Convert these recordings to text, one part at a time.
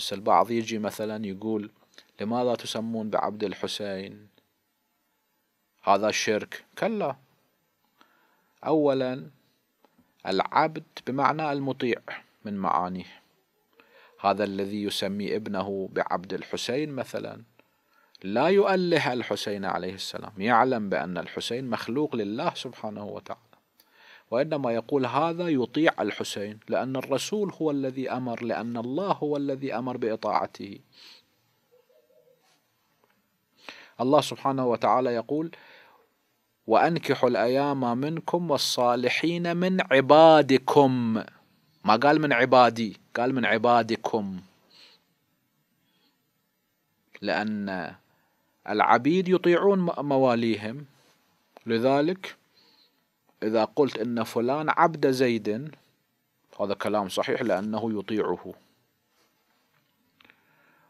بس البعض يجي مثلا يقول لماذا تسمون بعبد الحسين هذا الشرك كلا أولا العبد بمعنى المطيع من معانيه هذا الذي يسمي ابنه بعبد الحسين مثلا لا يؤله الحسين عليه السلام يعلم بأن الحسين مخلوق لله سبحانه وتعالى وإنما يقول هذا يطيع الحسين لأن الرسول هو الذي أمر لأن الله هو الذي أمر بإطاعته الله سبحانه وتعالى يقول وأنكحوا الأيام منكم والصالحين من عبادكم ما قال من عبادي قال من عبادكم لأن العبيد يطيعون مواليهم لذلك إذا قلت أن فلان عبد زيد هذا كلام صحيح لأنه يطيعه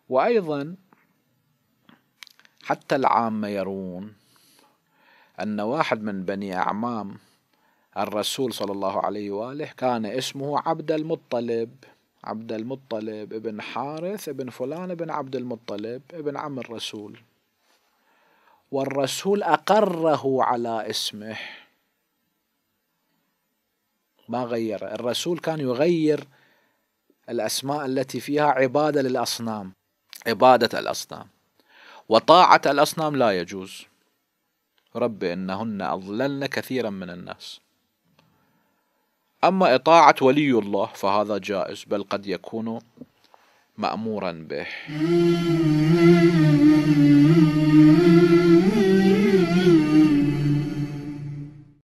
وأيضا حتى العامة يرون أن واحد من بني أعمام الرسول صلى الله عليه وآله كان اسمه عبد المطلب عبد المطلب ابن حارث ابن فلان ابن عبد المطلب ابن عم الرسول والرسول أقره على اسمه ما غير الرسول كان يغير الأسماء التي فيها عبادة للأصنام عبادة الأصنام وطاعة الأصنام لا يجوز رب إنهن أضللن كثيرا من الناس أما إطاعة ولي الله فهذا جائز بل قد يكون مأمورا به